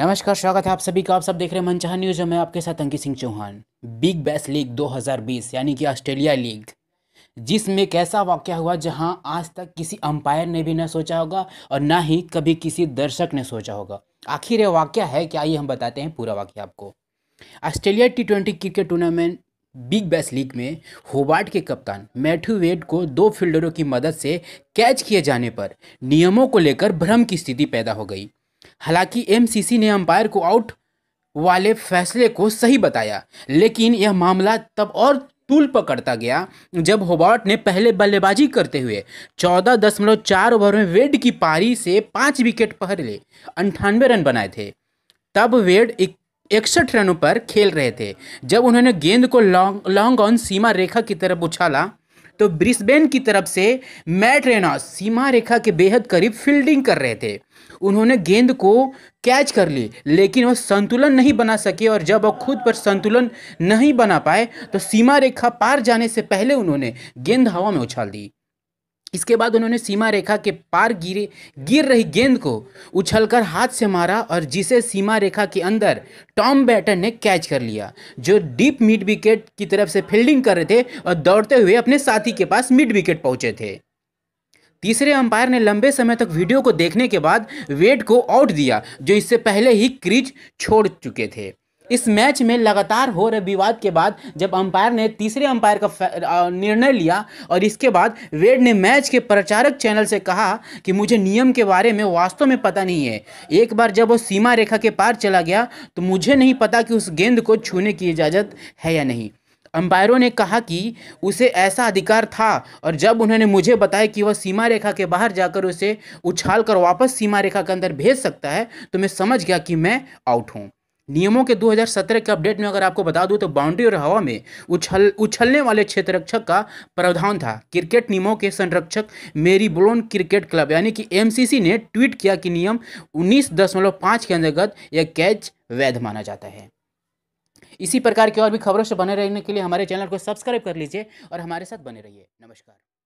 नमस्कार स्वागत है आप सभी का आप सब देख रहे हैं मनचाह न्यूज़ मैं आपके साथ Ankit Singh Chauhan Big Bash League 2020 यानी कि ऑस्ट्रेलिया लीग जिसमें एक ऐसा वाक्य हुआ जहां आज तक किसी अंपायर ने भी ना सोचा होगा और ना ही कभी किसी दर्शक ने सोचा होगा आखिर यह वाक्य है क्या ये हम बताते हैं पूरा वाक्य आपको Australia T twenty cricket tournament Big Bash League में होबार्ट के कप्तान मैथ्यू वेड को दो फील्डरों की मदद से कैच किए जाने पर नियमों को लेकर भ्रम की स्थिति पैदा हो गई हालांकि एमसीसी ने अंपायर को आउट वाले फैसले को सही बताया लेकिन यह मामला तब और तूल पकड़ता गया जब होबार्ट ने पहले बल्लेबाजी करते हुए चौदह दशमलव चार ओवर में वेड की पारी से पाँच विकेट पहले अंठानवे रन बनाए थे तब वेड इकसठ रनों पर खेल रहे थे जब उन्होंने गेंद को लॉन्ग लॉन्ग ऑन सीमा रेखा की तरफ उछाला तो ब्रिस्बेन की तरफ से मैट रेना सीमा रेखा के बेहद करीब फील्डिंग कर रहे थे उन्होंने गेंद को कैच कर ली लेकिन वह संतुलन नहीं बना सके और जब वह खुद पर संतुलन नहीं बना पाए तो सीमा रेखा पार जाने से पहले उन्होंने गेंद हवा में उछाल दी इसके बाद उन्होंने सीमा रेखा के पार गिरे गिर रही गेंद को उछलकर हाथ से मारा और जिसे सीमा रेखा के अंदर टॉम बैटन ने कैच कर लिया जो डीप मिड विकेट की तरफ से फील्डिंग कर रहे थे और दौड़ते हुए अपने साथी के पास मिड विकेट पहुंचे थे तीसरे अंपायर ने लंबे समय तक वीडियो को देखने के बाद वेट को आउट दिया जो इससे पहले ही क्रीज छोड़ चुके थे इस मैच में लगातार हो रहे विवाद के बाद जब अंपायर ने तीसरे अंपायर का निर्णय लिया और इसके बाद वेड ने मैच के प्रचारक चैनल से कहा कि मुझे नियम के बारे में वास्तव में पता नहीं है एक बार जब वो सीमा रेखा के पार चला गया तो मुझे नहीं पता कि उस गेंद को छूने की इजाज़त है या नहीं अंपायरों ने कहा कि उसे ऐसा अधिकार था और जब उन्होंने मुझे बताया कि वह सीमा रेखा के बाहर जाकर उसे उछाल कर वापस सीमा रेखा के अंदर भेज सकता है तो मैं समझ गया कि मैं आउट हूँ नियमों के 2017 के अपडेट में अगर आपको बता दूं तो बाउंड्री और हवा में उछल उछलने वाले क्षेत्र रक्षक का प्रावधान था क्रिकेट नियमों के संरक्षक मेरी ब्लोन क्रिकेट क्लब यानी कि एमसीसी ने ट्वीट किया कि नियम 19.5 के अंतर्गत यह कैच वैध माना जाता है इसी प्रकार की और भी खबरों से बने रहने के लिए हमारे चैनल को सब्सक्राइब कर लीजिए और हमारे साथ बने रहिए नमस्कार